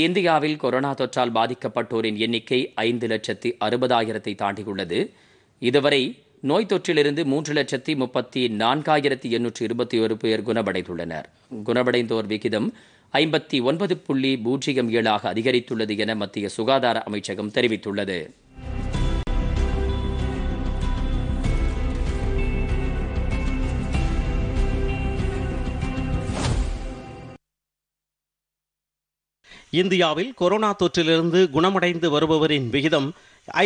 இந்தியாவில் கொரோனா தொற்றால் பாதிக்கப்பட்டோரின் எண்ணிக்கை ஐந்து லட்சத்தி அறுபதாயிரத்தை தாண்டியுள்ளது இதுவரை நோய் தொற்றிலிருந்து மூன்று லட்சத்தி முப்பத்தி நான்காயிரத்தி எண்ணூற்றி இருபத்தி ஒரு பேர் குணமடைந்துள்ளனர் குணமடைந்தோர் விகிதம் ஐம்பத்தி ஒன்பது புள்ளி பூஜ்ஜியம் ஏழாக அதிகரித்துள்ளது என மத்திய சுகாதார அமைச்சகம் தெரிவித்துள்ளது இந்தியாவில் கொரோனா தொற்றிலிருந்து குணமடைந்து வருபவரின் விகிதம்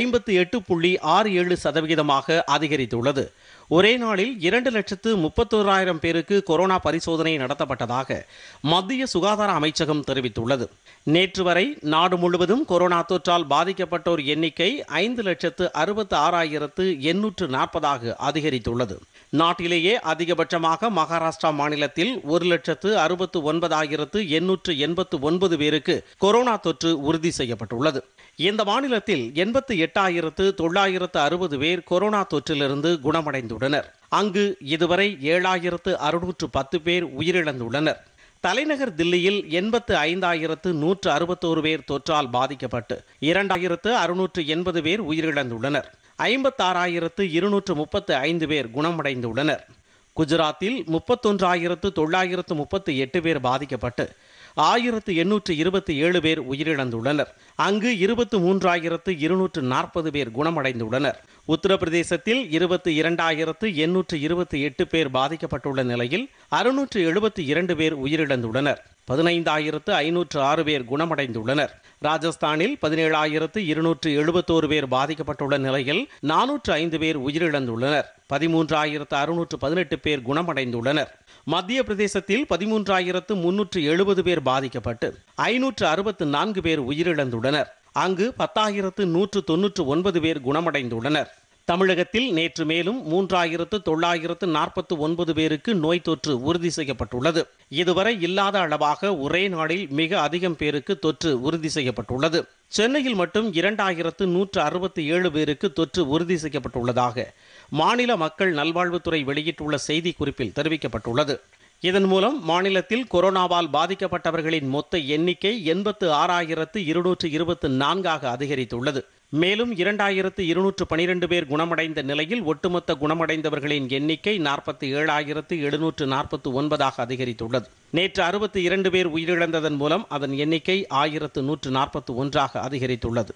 ஐம்பத்தி எட்டு புள்ளி ஆறு ஏழு சதவிகிதமாக அதிகரித்துள்ளது ஒரே நாளில் இரண்டு லட்சத்து முப்பத்தோராயிரம் பேருக்கு கொரோனா பரிசோதனை நடத்தப்பட்டதாக மத்திய சுகாதார அமைச்சகம் தெரிவித்துள்ளது நேற்று வரை நாடு முழுவதும் கொரோனா தொற்றால் பாதிக்கப்பட்டோர் எண்ணிக்கை ஐந்து லட்சத்து அறுபத்து ஆறாயிரத்து எண்ணூற்று நாற்பதாக அதிகரித்துள்ளது நாட்டிலேயே அதிகபட்சமாக மகாராஷ்டிரா மாநிலத்தில் ஒரு லட்சத்து அறுபத்து ஒன்பதாயிரத்து எண்ணூற்று எண்பத்து ஒன்பது பேருக்கு கொரோனா தொற்று உறுதி செய்யப்பட்டுள்ளது இந்த மாநிலத்தில் எண்பத்து எட்டாயிரத்து தொள்ளாயிரத்து அறுபது பேர் கொரோனா தொற்றிலிருந்து குணமடைந்துள்ளனர் தெரிவித்துள்ளனர் அங்கு இதுவரை ஏழாயிரத்து அறுநூற்று பத்து பேர் உயிரிழந்துள்ளனர் தலைநகர் தில்லியில் எண்பத்து ஐந்தாயிரத்து நூற்று அறுபத்தோரு பேர் தொற்றால் பாதிக்கப்பட்டு இரண்டாயிரத்து அறுநூற்று எண்பது பேர் உயிரிழந்துள்ளனர் ஐம்பத்தாறாயிரத்து இருநூற்று முப்பத்து ஐந்து பேர் குணமடைந்துள்ளனர் குஜராத்தில் முப்பத்தொன்றாயிரத்து தொள்ளாயிரத்து முப்பத்து எட்டு பேர் பாதிக்கப்பட்டு ஆயிரத்து எண்ணூற்று இருபத்தி ஏழு பேர் உயிரிழந்துள்ளனர் அங்கு இருபத்து மூன்றாயிரத்து இருநூற்று நாற்பது பேர் குணமடைந்துள்ளனர் உத்தரப்பிரதேசத்தில் இருபத்தி இரண்டாயிரத்து எண்ணூற்று இருபத்தி எட்டு பேர் பாதிக்கப்பட்டுள்ள நிலையில் அறுநூற்று எழுபத்தி இரண்டு பேர் உயிரிழந்துள்ளனர் பதினைந்தாயிரத்து ஐநூற்று ஆறு பேர் குணமடைந்துள்ளனர் ராஜஸ்தானில் பதினேழாயிரத்து இருநூற்று எழுபத்தோரு பேர் பாதிக்கப்பட்டுள்ள நிலையில் நானூற்று ஐந்து பேர் உயிரிழந்துள்ளனர் பதிமூன்றாயிரத்து அறுநூற்று பதினெட்டு பேர் குணமடைந்துள்ளனர் மத்திய பிரதேசத்தில் பதிமூன்றாயிரத்து முன்னூற்று எழுபது பேர் பாதிக்கப்பட்டு ஐநூற்று அறுபத்து நான்கு பேர் உயிரிழந்துள்ளனர் அங்கு பத்தாயிரத்து நூற்று தொன்னூற்று ஒன்பது பேர் குணமடைந்துள்ளனர் தமிழகத்தில் நேற்று மேலும் மூன்றாயிரத்து தொள்ளாயிரத்து நாற்பத்து ஒன்பது பேருக்கு நோய் தொற்று உறுதி செய்யப்பட்டுள்ளது இதுவரை இல்லாத அளவாக ஒரே நாளில் மிக அதிகம் பேருக்கு தொற்று உறுதி செய்யப்பட்டுள்ளது சென்னையில் மட்டும் இரண்டாயிரத்து நூற்று அறுபத்தி ஏழு பேருக்கு தொற்று உறுதி செய்யப்பட்டுள்ளதாக மாநில மக்கள் நல்வாழ்வுத்துறை வெளியிட்டுள்ள செய்திக்குறிப்பில் தெரிவிக்கப்பட்டுள்ளது இதன் மூலம் மாநிலத்தில் கொரோனாவால் பாதிக்கப்பட்டவர்களின் மொத்த எண்ணிக்கை எண்பத்து ஆறாயிரத்து இருநூற்று இருபத்து நான்காக அதிகரித்துள்ளது மேலும் இரண்டாயிரத்து இருநூற்று பனிரெண்டு பேர் குணமடைந்த நிலையில் ஒட்டுமொத்த குணமடைந்தவர்களின் எண்ணிக்கை நாற்பத்தி ஏழாயிரத்து எழுநூற்று நாற்பத்து ஒன்பதாக அதிகரித்துள்ளது நேற்று அறுபத்தி இரண்டு பேர் உயிரிழந்ததன் மூலம் அதன் எண்ணிக்கை ஆயிரத்து நூற்று நாற்பத்து ஒன்றாக அதிகரித்துள்ளது